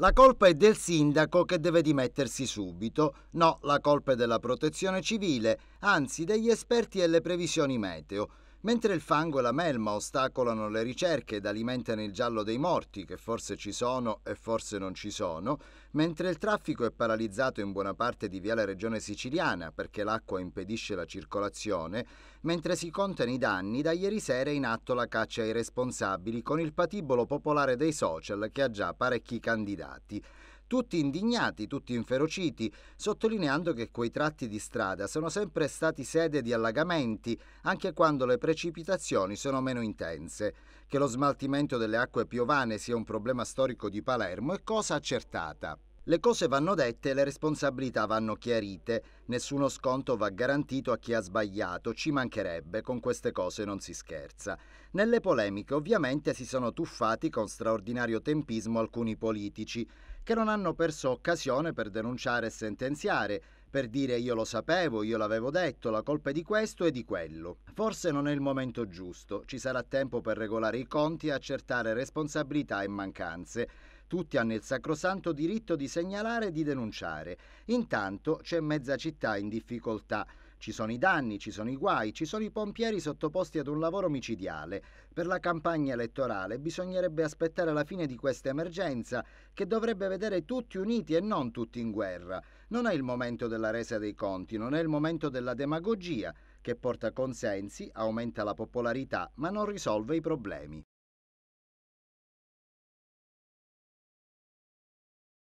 La colpa è del sindaco che deve dimettersi subito, no, la colpa è della protezione civile, anzi degli esperti e le previsioni meteo. Mentre il fango e la melma ostacolano le ricerche ed alimentano il giallo dei morti, che forse ci sono e forse non ci sono, mentre il traffico è paralizzato in buona parte di Viale regione siciliana perché l'acqua impedisce la circolazione, mentre si contano i danni, da ieri sera è in atto la caccia ai responsabili con il patibolo popolare dei social che ha già parecchi candidati tutti indignati, tutti inferociti, sottolineando che quei tratti di strada sono sempre stati sede di allagamenti, anche quando le precipitazioni sono meno intense. Che lo smaltimento delle acque piovane sia un problema storico di Palermo è cosa accertata. Le cose vanno dette e le responsabilità vanno chiarite. Nessuno sconto va garantito a chi ha sbagliato, ci mancherebbe, con queste cose non si scherza. Nelle polemiche ovviamente si sono tuffati con straordinario tempismo alcuni politici, che non hanno perso occasione per denunciare e sentenziare, per dire io lo sapevo, io l'avevo detto, la colpa è di questo e di quello. Forse non è il momento giusto, ci sarà tempo per regolare i conti e accertare responsabilità e mancanze. Tutti hanno il sacrosanto diritto di segnalare e di denunciare. Intanto c'è mezza città in difficoltà. Ci sono i danni, ci sono i guai, ci sono i pompieri sottoposti ad un lavoro micidiale. Per la campagna elettorale bisognerebbe aspettare la fine di questa emergenza, che dovrebbe vedere tutti uniti e non tutti in guerra. Non è il momento della resa dei conti, non è il momento della demagogia, che porta consensi, aumenta la popolarità, ma non risolve i problemi.